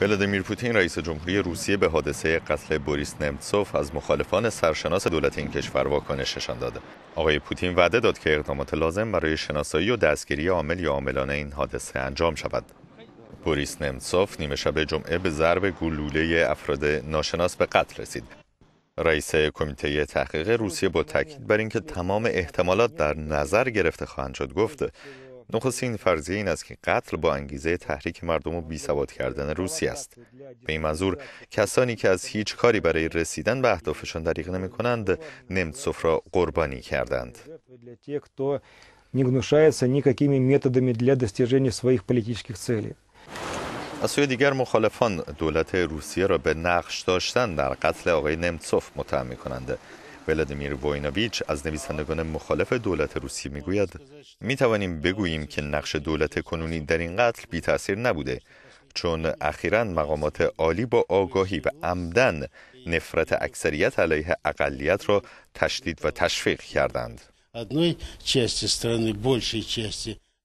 ولادیمیر پوتین رئیس جمهوری روسیه به حادثه قتل بوریس نمتسوف از مخالفان سرشناس دولت این کشور واکنششان داده. آقای پوتین وعده داد که اقدامات لازم برای شناسایی و دستگیری عامل یا عاملان این حادثه انجام شود. بوریس نمتسوف نیمه شب جمعه به ضرب گلوله افراد ناشناس به قتل رسید. رئیس کمیته تحقیق روسیه با تاکید بر اینکه تمام احتمالات در نظر گرفته خواهند شد گفت نخستین فرضیه این است که قتل با انگیزه تحریک مردم و بیسواد کردن روسی است به این منظور کسانی که از هیچ کاری برای رسیدن به اهدافشان دریغ نمی کنند نمتسوف را قربانی کردند не гнушается никакими методами для достижения своих политических целей. از سوی دیگر مخالفان دولت روسیه را به نقش داشتن در قتل آقای نمتسوف متهم کنند. ولادیمیر ووینوویچ، از نویسندگان مخالف دولت روسیه میگوید می توانیم بگوییم که نقش دولت کنونی در این قتل بی تاثیر نبوده چون اخیرا مقامات عالی با آگاهی و عمدن نفرت اکثریت علیه اقلیت را تشدید و تشویق کردند.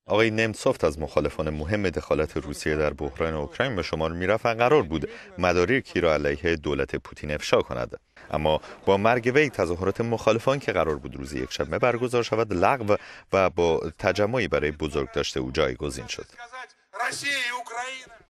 آقای نمتسوفت از مخالفان مهم دخالت روسیه در بحران اوکراین به شمار میرفت و قرار بود مدارکی را علیه دولت پوتین افشا کند اما با مرگ وی تظاهرات مخالفان که قرار بود روز یکشنبه برگزار شود لغو و با تجمعی برای بزرگ داشته او جایگزین شد